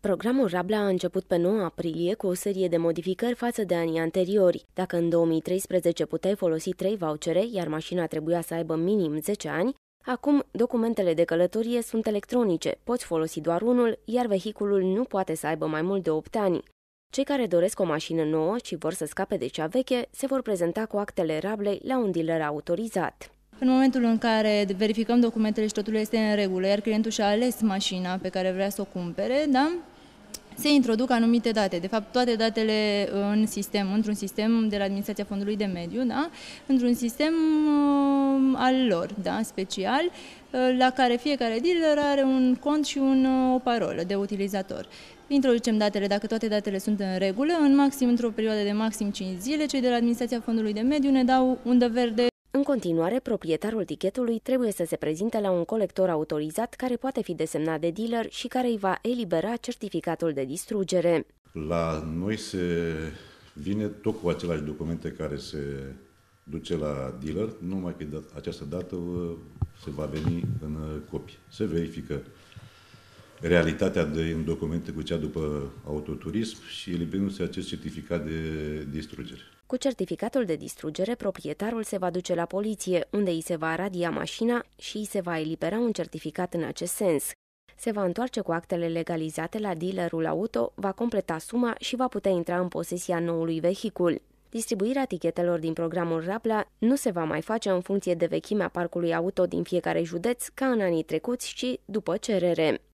Programul Rabla a început pe 9 aprilie cu o serie de modificări față de anii anteriori. Dacă în 2013 puteai folosi 3 vouchere, iar mașina trebuia să aibă minim 10 ani, acum documentele de călătorie sunt electronice, poți folosi doar unul, iar vehiculul nu poate să aibă mai mult de 8 ani. Cei care doresc o mașină nouă și vor să scape de cea veche se vor prezenta cu actele Rablei la un dealer autorizat. În momentul în care verificăm documentele și totul este în regulă, iar clientul și-a ales mașina pe care vrea să o cumpere, da? se introduc anumite date, de fapt toate datele uh, în sistem, într-un sistem de la Administrația Fondului de Mediu, da? într-un sistem uh, al lor, da? special, uh, la care fiecare dealer are un cont și un, uh, o parolă de utilizator. Introducem datele, dacă toate datele sunt în regulă, în maxim, într-o perioadă de maxim 5 zile, cei de la Administrația Fondului de Mediu ne dau undă verde continuare, proprietarul tichetului trebuie să se prezinte la un colector autorizat care poate fi desemnat de dealer și care îi va elibera certificatul de distrugere. La noi se vine tot cu aceleași documente care se duce la dealer, numai că această dată uh, se va veni în uh, copie. Se verifică realitatea de, în documente cu cea după autoturism și eliberându-se acest certificat de distrugere. Cu certificatul de distrugere, proprietarul se va duce la poliție, unde îi se va radia mașina și îi se va elibera un certificat în acest sens. Se va întoarce cu actele legalizate la dealerul auto, va completa suma și va putea intra în posesia noului vehicul. Distribuirea tichetelor din programul Rapla nu se va mai face în funcție de vechimea parcului auto din fiecare județ, ca în anii trecuți și după cerere.